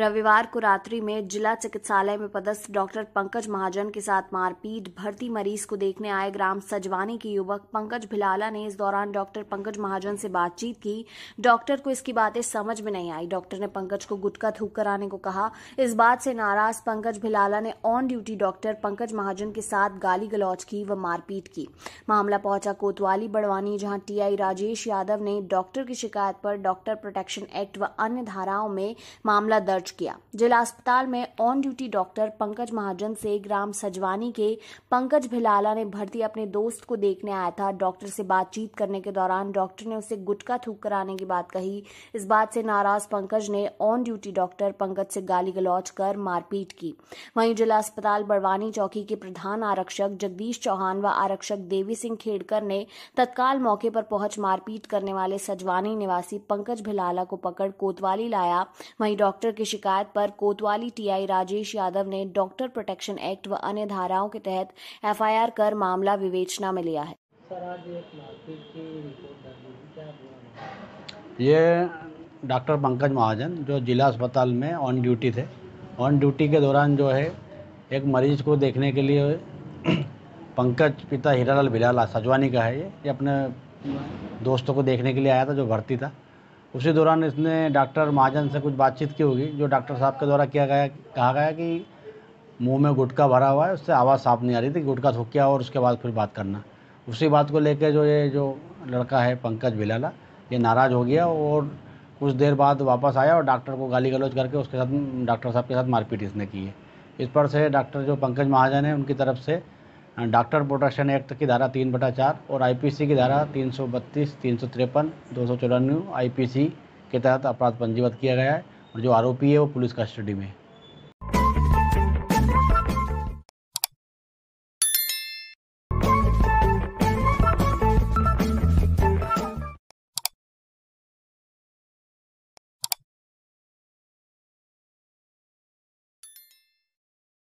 रविवार को रात्रि में जिला चिकित्सालय में पदस्थ डॉक्टर पंकज महाजन के साथ मारपीट भर्ती मरीज को देखने आए ग्राम सजवानी के युवक पंकज भिलाला ने इस दौरान डॉक्टर पंकज महाजन से बातचीत की डॉक्टर को इसकी बातें समझ में नहीं आई डॉक्टर ने पंकज को गुटखा थूक कराने को कहा इस बात से नाराज पंकज भिलाला ने on duty doctor Pankaj Mahajan के साथ गाली गलौज की व मारपीट की मामला पहुंचा कोतवाली बड़वानी जहां टीआई राजेश यादव ने डॉक्टर की शिकायत पर डॉक्टर प्रोटेक्शन एक्ट व अन्य धाराओं में मामला दर्ज दर्ज किया जिला अस्पताल में on duty doctor Pankaj Mahajan से ग्राम सजवानी के पंकज भिलाला ने भर्ती अपने दोस्त को देखने आया था डॉक्टर से बातचीत करने के दौरान डॉक्टर ने उसे गुटका थूक कराने की बात कही इस बात से नाराज पंकज ने ऑन ड्यूटी डॉक्टर पंकज से गाली गलौज कर मारपीट की वहीं जिला अस्पताल बड़वानी चौकी के प्रधान आरक्षक जगदीश चौहान व आरक्षक देवी सिंह खेड़कर ने तत्काल मौके पर पहुंच मारपीट करने वाले सजवानी निवासी पंकज भिलाला को पकड़ कोतवाली लाया वहीं डॉक्टर की शिकायत पर कोतवाली टीआई राजेश यादव ने डॉक्टर प्रोटेक्शन एक्ट व अन्य धाराओं के तहत एफआईआर कर मामला विवेचना में लिया है ये डॉक्टर पंकज महाजन जो जिला अस्पताल में ऑन ड्यूटी थे ऑन ड्यूटी के दौरान जो है एक मरीज को देखने के लिए पंकज पिता हीरालाल बिलाल सजवानी का है ये ये अपने दोस्तों को देखने के लिए आया था जो भर्ती था उसी दौरान इसने डॉक्टर महाजन से कुछ बातचीत की होगी जो डॉक्टर साहब के द्वारा किया गया कहा गया कि मुंह में गुटखा भरा हुआ है उससे आवाज़ साफ नहीं आ रही थी गुटखा थूक किया और उसके बाद फिर बात करना उसी बात को लेकर जो ये जो लड़का है पंकज बिलाला ये नाराज़ हो गया और कुछ देर बाद वापस आया और डॉक्टर को गाली गलौज करके उसके साथ डॉक्टर साहब के साथ मारपीट इसने की है इस पर से डॉक्टर जो पंकज महाजन है उनकी तरफ से डॉक्टर प्रोटेक्शन एक्ट की धारा तीन बटा चार और आईपीसी की धारा तीन सौ बत्तीस तीन सौ तिरपन दो सौ चौरानवे आई के तहत अपराध पंजीबद्ध किया गया है और जो आरोपी है वो पुलिस कस्टडी में है